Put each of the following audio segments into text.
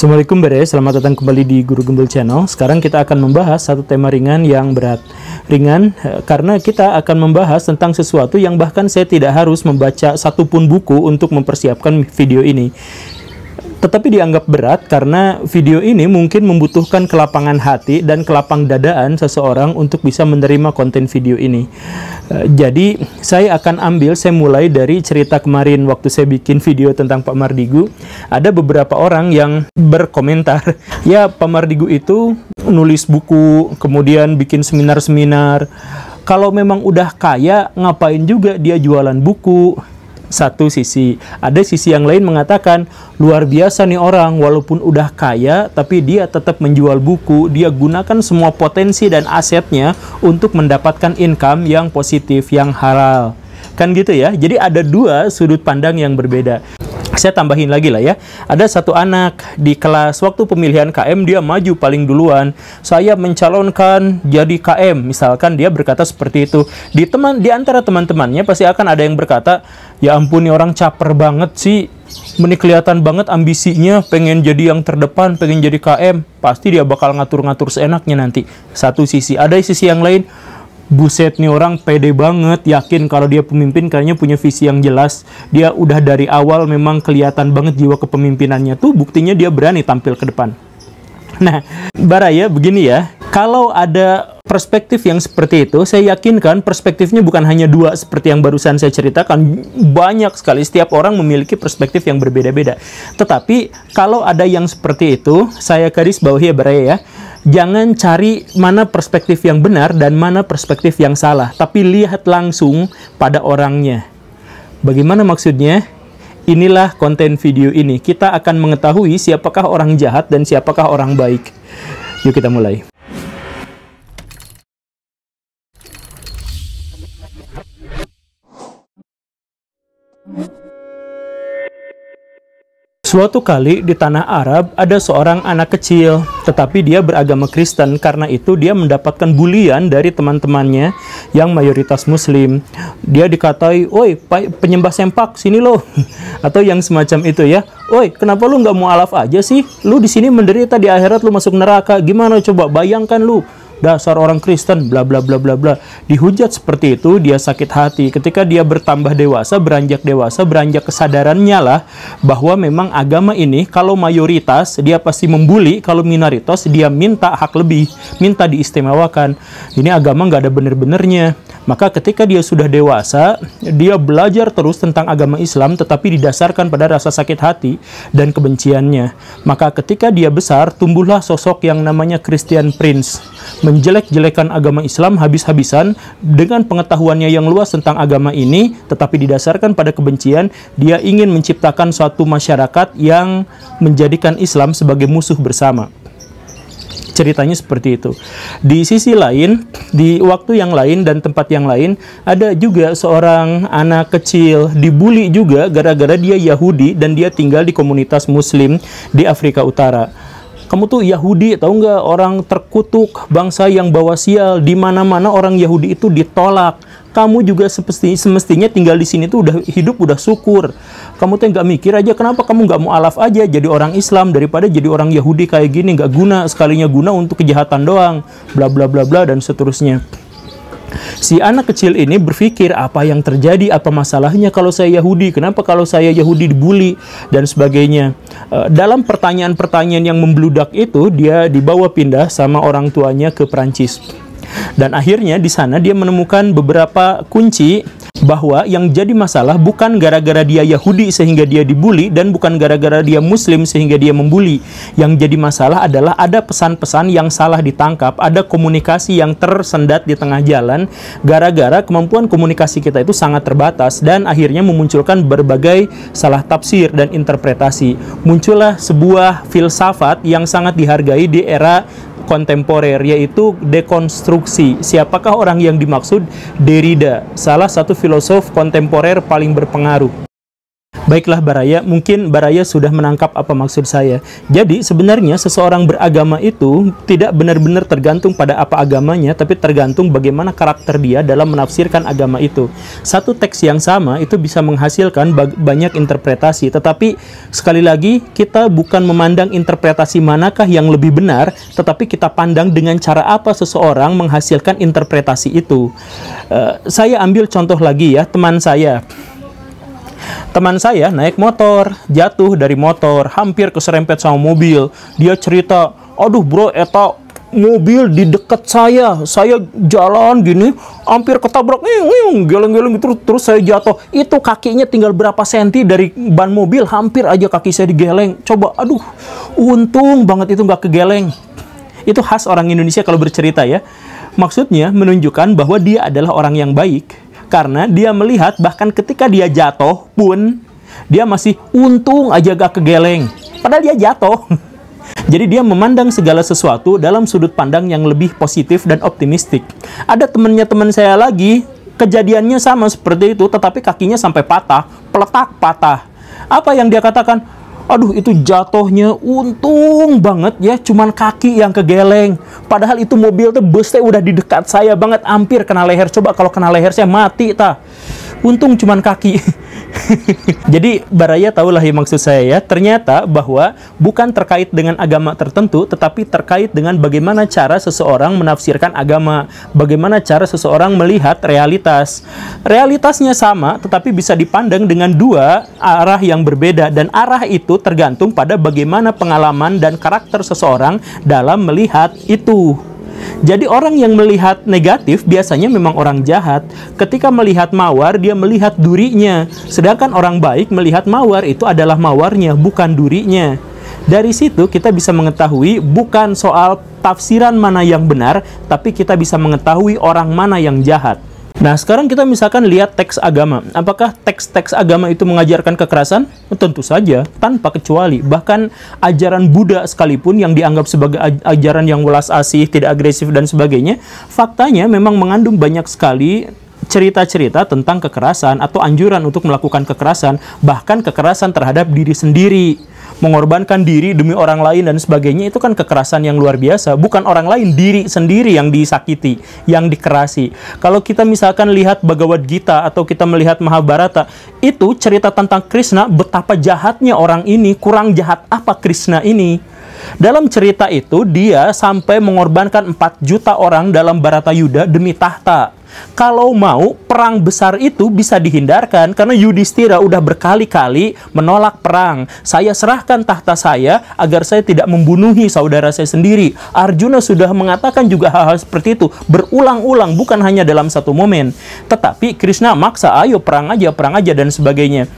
Assalamualaikum bre, selamat datang kembali di Guru Gembul Channel. Sekarang kita akan membahas satu tema ringan yang berat. Ringan eh, karena kita akan membahas tentang sesuatu yang bahkan saya tidak harus membaca satu pun buku untuk mempersiapkan video ini tetapi dianggap berat karena video ini mungkin membutuhkan kelapangan hati dan kelapang dadaan seseorang untuk bisa menerima konten video ini. Eh, jadi saya akan ambil, saya mulai dari cerita kemarin waktu saya bikin video tentang Pak Mardigu. Ada beberapa orang yang berkomentar, ya Pak Mardigu itu nulis buku, kemudian bikin seminar-seminar. Kalau memang udah kaya, ngapain juga dia jualan buku? satu sisi. Ada sisi yang lain mengatakan, luar biasa nih orang, walaupun udah kaya, tapi dia tetap menjual buku, dia gunakan semua potensi dan asetnya untuk mendapatkan income yang positif, yang halal. Kan gitu ya, jadi ada dua sudut pandang yang berbeda saya tambahin lagi lah ya. Ada satu anak di kelas waktu pemilihan KM dia maju paling duluan. Saya mencalonkan jadi KM misalkan dia berkata seperti itu. Di teman di antara teman-temannya pasti akan ada yang berkata, "Ya ampun nih orang caper banget sih. Meni kelihatan banget ambisinya pengen jadi yang terdepan, pengen jadi KM." Pasti dia bakal ngatur-ngatur seenaknya nanti. Satu sisi, ada sisi yang lain buset nih orang pede banget yakin kalau dia pemimpin kayaknya punya visi yang jelas dia udah dari awal memang kelihatan banget jiwa kepemimpinannya tuh buktinya dia berani tampil ke depan Nah, Baraya begini ya, kalau ada perspektif yang seperti itu, saya yakinkan perspektifnya bukan hanya dua seperti yang barusan saya ceritakan. Banyak sekali, setiap orang memiliki perspektif yang berbeda-beda. Tetapi, kalau ada yang seperti itu, saya garis bawahi ya Baraya ya, jangan cari mana perspektif yang benar dan mana perspektif yang salah, tapi lihat langsung pada orangnya. Bagaimana maksudnya? Inilah konten video ini. Kita akan mengetahui siapakah orang jahat dan siapakah orang baik. Yuk kita mulai. Suatu kali di tanah Arab ada seorang anak kecil, tetapi dia beragama Kristen karena itu dia mendapatkan bulian dari teman-temannya yang mayoritas muslim. Dia dikatai, "Woi, penyembah sempak, sini loh," Atau yang semacam itu ya. "Woi, kenapa lu nggak mau alaf aja sih? Lu di sini menderita di akhirat lu masuk neraka. Gimana coba bayangkan lu?" dasar orang Kristen bla bla bla bla bla dihujat seperti itu dia sakit hati ketika dia bertambah dewasa beranjak dewasa beranjak kesadarannya lah bahwa memang agama ini kalau mayoritas dia pasti membuli kalau minoritas dia minta hak lebih minta diistimewakan ini agama nggak ada bener-benernya maka ketika dia sudah dewasa dia belajar terus tentang agama Islam tetapi didasarkan pada rasa sakit hati dan kebenciannya maka ketika dia besar tumbuhlah sosok yang namanya Christian Prince menjelek-jelekan agama Islam habis-habisan dengan pengetahuannya yang luas tentang agama ini, tetapi didasarkan pada kebencian, dia ingin menciptakan suatu masyarakat yang menjadikan Islam sebagai musuh bersama ceritanya seperti itu. Di sisi lain, di waktu yang lain dan tempat yang lain, ada juga seorang anak kecil dibully juga gara-gara dia Yahudi dan dia tinggal di komunitas Muslim di Afrika Utara kamu tuh Yahudi tahu nggak orang terkutuk bangsa yang bawa sial di mana mana orang Yahudi itu ditolak kamu juga semestinya, semestinya tinggal di sini tuh udah hidup udah syukur kamu tuh nggak mikir aja kenapa kamu nggak mau alaf aja jadi orang Islam daripada jadi orang Yahudi kayak gini nggak guna sekalinya guna untuk kejahatan doang bla bla bla bla dan seterusnya Si anak kecil ini berpikir apa yang terjadi, apa masalahnya kalau saya Yahudi, kenapa kalau saya Yahudi dibully dan sebagainya. Eh, dalam pertanyaan-pertanyaan yang membludak itu, dia dibawa pindah sama orang tuanya ke Perancis, Dan akhirnya di sana dia menemukan beberapa kunci bahwa yang jadi masalah bukan gara-gara dia Yahudi sehingga dia dibully dan bukan gara-gara dia Muslim sehingga dia membuli. Yang jadi masalah adalah ada pesan-pesan yang salah ditangkap, ada komunikasi yang tersendat di tengah jalan gara-gara kemampuan komunikasi kita itu sangat terbatas dan akhirnya memunculkan berbagai salah tafsir dan interpretasi. Muncullah sebuah filsafat yang sangat dihargai di era kontemporer yaitu dekonstruksi. Siapakah orang yang dimaksud? Derrida, salah satu filosof kontemporer paling berpengaruh. Baiklah Baraya, mungkin Baraya sudah menangkap apa maksud saya. Jadi sebenarnya seseorang beragama itu tidak benar-benar tergantung pada apa agamanya, tapi tergantung bagaimana karakter dia dalam menafsirkan agama itu. Satu teks yang sama itu bisa menghasilkan banyak interpretasi, tetapi sekali lagi kita bukan memandang interpretasi manakah yang lebih benar, tetapi kita pandang dengan cara apa seseorang menghasilkan interpretasi itu. Uh, saya ambil contoh lagi ya, teman saya. Teman saya naik motor, jatuh dari motor, hampir keserempet sama mobil. Dia cerita, aduh bro, eto mobil di dekat saya, saya jalan gini, hampir ketabrak, ngiung, geleng-geleng gitu terus saya jatuh. Itu kakinya tinggal berapa senti dari ban mobil, hampir aja kaki saya digeleng. Coba, aduh, untung banget itu nggak kegeleng. Itu khas orang Indonesia kalau bercerita ya. Maksudnya menunjukkan bahwa dia adalah orang yang baik karena dia melihat bahkan ketika dia jatuh pun, dia masih untung aja gak kegeleng. Padahal dia jatuh. Jadi dia memandang segala sesuatu dalam sudut pandang yang lebih positif dan optimistik. Ada temennya teman saya lagi, kejadiannya sama seperti itu, tetapi kakinya sampai patah, peletak patah. Apa yang dia katakan? Aduh itu jatuhnya untung banget ya cuman kaki yang kegeleng. Padahal itu mobil tuh busnya udah di dekat saya banget hampir kena leher. Coba kalau kena leher saya mati tah untung cuman kaki. Jadi Baraya tahulah yang maksud saya ya. Ternyata bahwa bukan terkait dengan agama tertentu, tetapi terkait dengan bagaimana cara seseorang menafsirkan agama, bagaimana cara seseorang melihat realitas. Realitasnya sama, tetapi bisa dipandang dengan dua arah yang berbeda dan arah itu tergantung pada bagaimana pengalaman dan karakter seseorang dalam melihat itu. Jadi orang yang melihat negatif biasanya memang orang jahat. Ketika melihat mawar, dia melihat durinya. Sedangkan orang baik melihat mawar itu adalah mawarnya, bukan durinya. Dari situ kita bisa mengetahui bukan soal tafsiran mana yang benar, tapi kita bisa mengetahui orang mana yang jahat. Nah, sekarang kita misalkan lihat teks agama. Apakah teks-teks agama itu mengajarkan kekerasan? Tentu saja, tanpa kecuali. Bahkan ajaran Buddha sekalipun yang dianggap sebagai ajaran yang welas asih, tidak agresif, dan sebagainya, faktanya memang mengandung banyak sekali cerita-cerita tentang kekerasan atau anjuran untuk melakukan kekerasan, bahkan kekerasan terhadap diri sendiri mengorbankan diri demi orang lain dan sebagainya itu kan kekerasan yang luar biasa bukan orang lain diri sendiri yang disakiti yang dikerasi kalau kita misalkan lihat Bhagavad Gita atau kita melihat Mahabharata itu cerita tentang Krishna betapa jahatnya orang ini kurang jahat apa Krishna ini dalam cerita itu dia sampai mengorbankan 4 juta orang dalam Barata Yuda demi tahta kalau mau, perang besar itu bisa dihindarkan karena Yudhistira udah berkali-kali menolak perang. Saya serahkan tahta saya agar saya tidak membunuhi saudara saya sendiri. Arjuna sudah mengatakan juga hal-hal seperti itu berulang-ulang, bukan hanya dalam satu momen. Tetapi Krishna maksa, ayo perang aja, perang aja, dan sebagainya.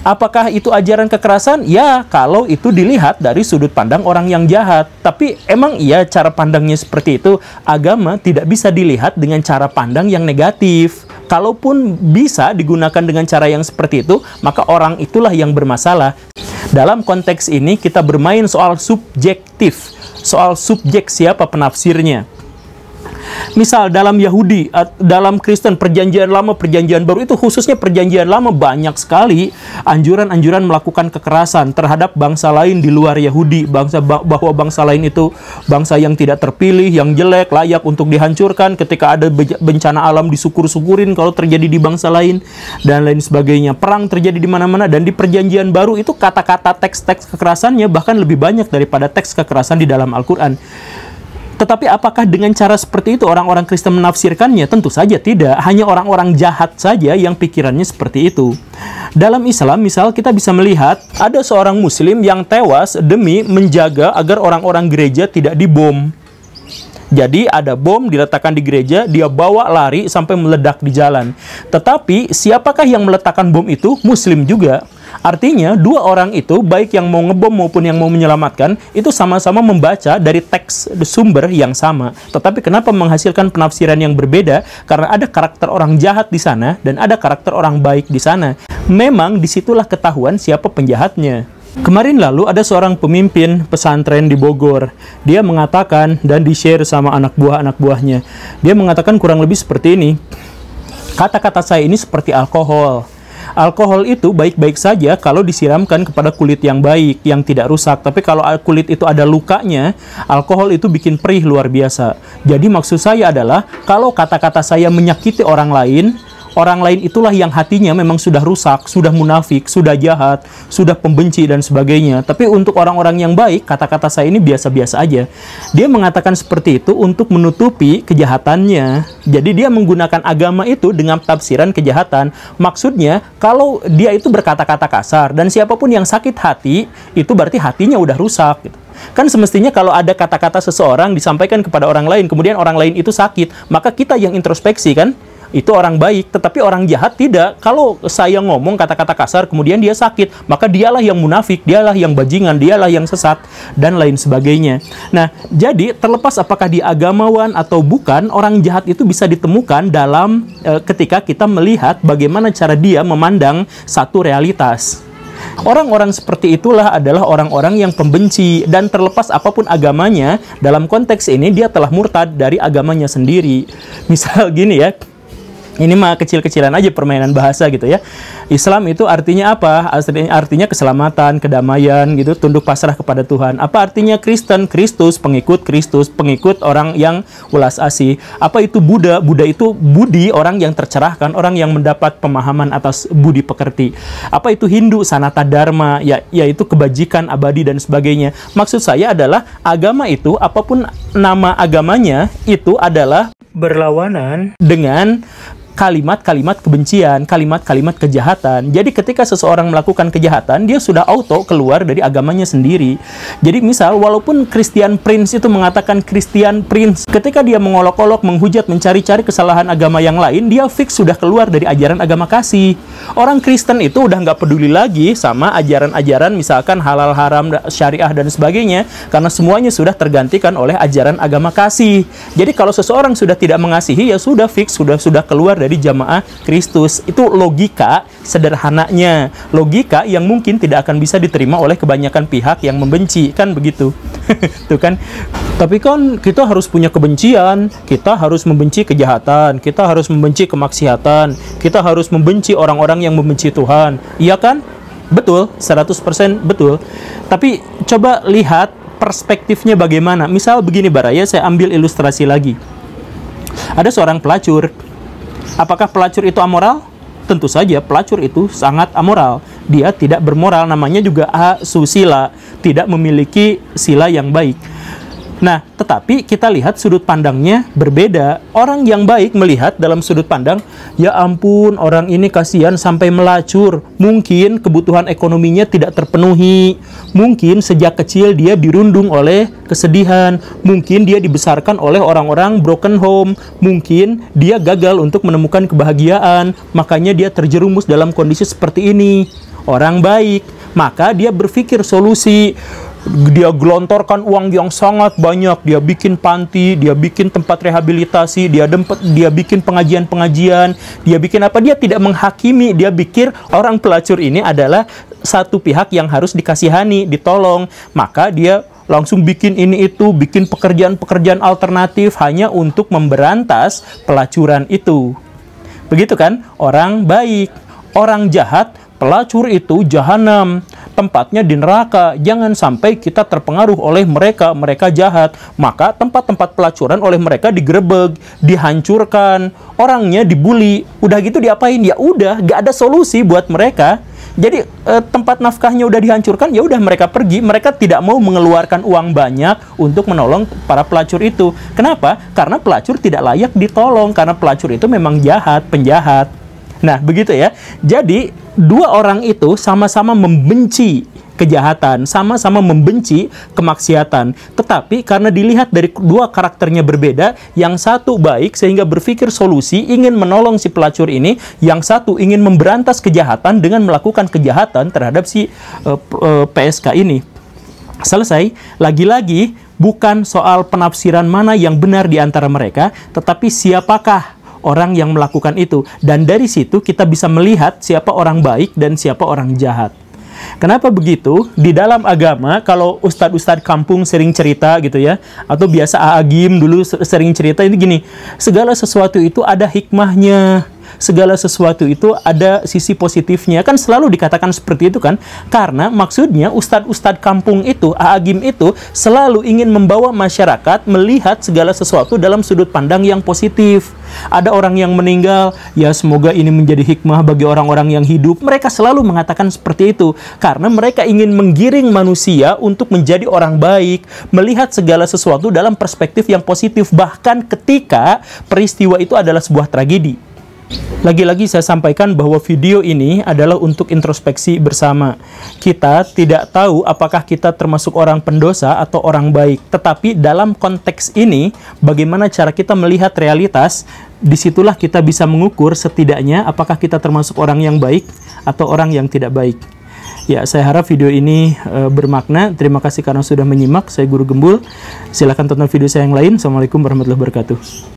Apakah itu ajaran kekerasan? Ya, kalau itu dilihat dari sudut pandang orang yang jahat. Tapi emang iya cara pandangnya seperti itu? Agama tidak bisa dilihat dengan cara pandang yang negatif. Kalaupun bisa digunakan dengan cara yang seperti itu, maka orang itulah yang bermasalah. Dalam konteks ini kita bermain soal subjektif, soal subjek siapa penafsirnya. Misal dalam Yahudi, dalam Kristen, perjanjian lama, perjanjian baru itu khususnya perjanjian lama banyak sekali anjuran-anjuran melakukan kekerasan terhadap bangsa lain di luar Yahudi, bangsa bahwa bangsa lain itu bangsa yang tidak terpilih, yang jelek, layak untuk dihancurkan ketika ada bencana alam disukur-sukurin kalau terjadi di bangsa lain dan lain sebagainya. Perang terjadi di mana-mana dan di perjanjian baru itu kata-kata teks-teks kekerasannya bahkan lebih banyak daripada teks kekerasan di dalam Al-Qur'an. Tetapi apakah dengan cara seperti itu orang-orang Kristen menafsirkannya? Tentu saja tidak. Hanya orang-orang jahat saja yang pikirannya seperti itu. Dalam Islam, misal kita bisa melihat ada seorang muslim yang tewas demi menjaga agar orang-orang gereja tidak dibom. Jadi ada bom diletakkan di gereja, dia bawa lari sampai meledak di jalan. Tetapi siapakah yang meletakkan bom itu? Muslim juga. Artinya, dua orang itu, baik yang mau ngebom maupun yang mau menyelamatkan, itu sama-sama membaca dari teks sumber yang sama. Tetapi kenapa menghasilkan penafsiran yang berbeda? Karena ada karakter orang jahat di sana dan ada karakter orang baik di sana. Memang disitulah ketahuan siapa penjahatnya. Kemarin lalu ada seorang pemimpin pesantren di Bogor. Dia mengatakan dan di-share sama anak buah-anak buahnya. Dia mengatakan kurang lebih seperti ini. Kata-kata saya ini seperti alkohol Alkohol itu baik-baik saja kalau disiramkan kepada kulit yang baik, yang tidak rusak. Tapi kalau eh, kulit itu ada lukanya, alkohol itu bikin perih luar biasa. Jadi maksud saya adalah kalau kata-kata saya menyakiti orang lain, orang lain itulah yang hatinya memang sudah rusak, sudah munafik, sudah jahat, sudah pembenci dan sebagainya. Tapi untuk orang-orang yang baik, kata-kata saya ini biasa-biasa aja. Dia mengatakan seperti itu untuk menutupi kejahatannya. Jadi dia menggunakan agama itu dengan tafsiran kejahatan. Maksudnya, kalau dia itu berkata-kata kasar dan siapapun yang sakit hati, itu berarti hatinya udah rusak gitu. Kan semestinya kalau ada kata-kata seseorang disampaikan kepada orang lain, kemudian orang lain itu sakit, maka kita yang introspeksi kan? itu orang baik, tetapi orang jahat tidak. Kalau saya ngomong kata-kata kasar, kemudian dia sakit, maka dialah yang munafik, dialah yang bajingan, dialah yang sesat, dan lain sebagainya. Nah, jadi terlepas apakah di agamawan atau bukan, orang jahat itu bisa ditemukan dalam e, ketika kita melihat bagaimana cara dia memandang satu realitas. Orang-orang seperti itulah adalah orang-orang yang pembenci dan terlepas apapun agamanya, dalam konteks ini dia telah murtad dari agamanya sendiri. Misal gini ya, ini mah kecil-kecilan aja permainan bahasa gitu ya. Islam itu artinya apa? Artinya keselamatan, kedamaian gitu, tunduk pasrah kepada Tuhan. Apa artinya Kristen? Kristus, pengikut Kristus, pengikut orang yang ulas asih. Apa itu Buddha? Buddha itu budi orang yang tercerahkan, orang yang mendapat pemahaman atas budi pekerti. Apa itu Hindu? Sanata Dharma, ya, yaitu kebajikan abadi dan sebagainya. Maksud saya adalah agama itu apapun nama agamanya itu adalah berlawanan dengan kalimat-kalimat kebencian, kalimat-kalimat kejahatan. Jadi ketika seseorang melakukan kejahatan, dia sudah auto keluar dari agamanya sendiri. Jadi misal walaupun Christian Prince itu mengatakan Christian Prince, ketika dia mengolok-olok, menghujat, mencari-cari kesalahan agama yang lain, dia fix sudah keluar dari ajaran agama kasih. Orang Kristen itu udah nggak peduli lagi sama ajaran-ajaran misalkan halal haram, syariah dan sebagainya karena semuanya sudah tergantikan oleh ajaran agama kasih. Jadi kalau seseorang sudah tidak mengasihi ya sudah fix sudah sudah keluar dari menjadi jamaah Kristus. Itu logika sederhananya. Logika yang mungkin tidak akan bisa diterima oleh kebanyakan pihak yang membenci, kan begitu. Tuh kan. Tapi kan kita harus punya kebencian, kita harus membenci kejahatan, kita harus membenci kemaksiatan, kita harus membenci orang-orang yang membenci Tuhan. Iya kan? Betul, 100% betul. Tapi coba lihat perspektifnya bagaimana. Misal begini Baraya, saya ambil ilustrasi lagi. Ada seorang pelacur Apakah pelacur itu amoral? Tentu saja pelacur itu sangat amoral. Dia tidak bermoral, namanya juga asusila, tidak memiliki sila yang baik. Nah, tetapi kita lihat sudut pandangnya berbeda. Orang yang baik melihat dalam sudut pandang, ya ampun, orang ini kasihan sampai melacur. Mungkin kebutuhan ekonominya tidak terpenuhi. Mungkin sejak kecil dia dirundung oleh kesedihan. Mungkin dia dibesarkan oleh orang-orang broken home. Mungkin dia gagal untuk menemukan kebahagiaan. Makanya dia terjerumus dalam kondisi seperti ini. Orang baik, maka dia berpikir solusi dia gelontorkan uang yang sangat banyak, dia bikin panti, dia bikin tempat rehabilitasi, dia dempet, dia bikin pengajian-pengajian, dia bikin apa? Dia tidak menghakimi, dia pikir orang pelacur ini adalah satu pihak yang harus dikasihani, ditolong. Maka dia langsung bikin ini itu, bikin pekerjaan-pekerjaan alternatif hanya untuk memberantas pelacuran itu. Begitu kan? Orang baik, orang jahat, pelacur itu jahanam tempatnya di neraka. Jangan sampai kita terpengaruh oleh mereka, mereka jahat. Maka tempat-tempat pelacuran oleh mereka digerebek, dihancurkan, orangnya dibully. Udah gitu diapain? Ya udah, gak ada solusi buat mereka. Jadi eh, tempat nafkahnya udah dihancurkan, ya udah mereka pergi. Mereka tidak mau mengeluarkan uang banyak untuk menolong para pelacur itu. Kenapa? Karena pelacur tidak layak ditolong karena pelacur itu memang jahat, penjahat. Nah, begitu ya. Jadi, dua orang itu sama-sama membenci kejahatan, sama-sama membenci kemaksiatan. Tetapi karena dilihat dari dua karakternya berbeda, yang satu baik sehingga berpikir solusi, ingin menolong si pelacur ini, yang satu ingin memberantas kejahatan dengan melakukan kejahatan terhadap si uh, uh, eh, PSK eh, ini. Selesai, lagi-lagi bukan soal penafsiran mana yang benar di antara mereka, tetapi siapakah orang yang melakukan itu. Dan dari situ kita bisa melihat siapa orang baik dan siapa orang jahat. Kenapa begitu? Di dalam agama, kalau ustadz-ustadz kampung sering cerita gitu ya, atau biasa agim dulu sering cerita ini gini, segala sesuatu itu ada hikmahnya segala sesuatu itu ada sisi positifnya. Kan selalu dikatakan seperti itu kan? Karena maksudnya ustadz ustad kampung itu, agim itu selalu ingin membawa masyarakat melihat segala sesuatu dalam sudut pandang yang positif. Ada orang yang meninggal, ya semoga ini menjadi hikmah bagi orang-orang yang hidup. Mereka selalu mengatakan seperti itu karena mereka ingin menggiring manusia untuk menjadi orang baik, melihat segala sesuatu dalam perspektif yang positif bahkan ketika peristiwa itu adalah sebuah tragedi. Lagi-lagi saya sampaikan bahwa video ini adalah untuk introspeksi bersama. Kita tidak tahu apakah kita termasuk orang pendosa atau orang baik. Tetapi dalam konteks ini, bagaimana cara kita melihat realitas, disitulah kita bisa mengukur setidaknya apakah kita termasuk orang yang baik atau orang yang tidak baik. Ya, saya harap video ini e, bermakna. Terima kasih karena sudah menyimak. Saya Guru Gembul. Silahkan tonton video saya yang lain. Assalamualaikum warahmatullahi wabarakatuh.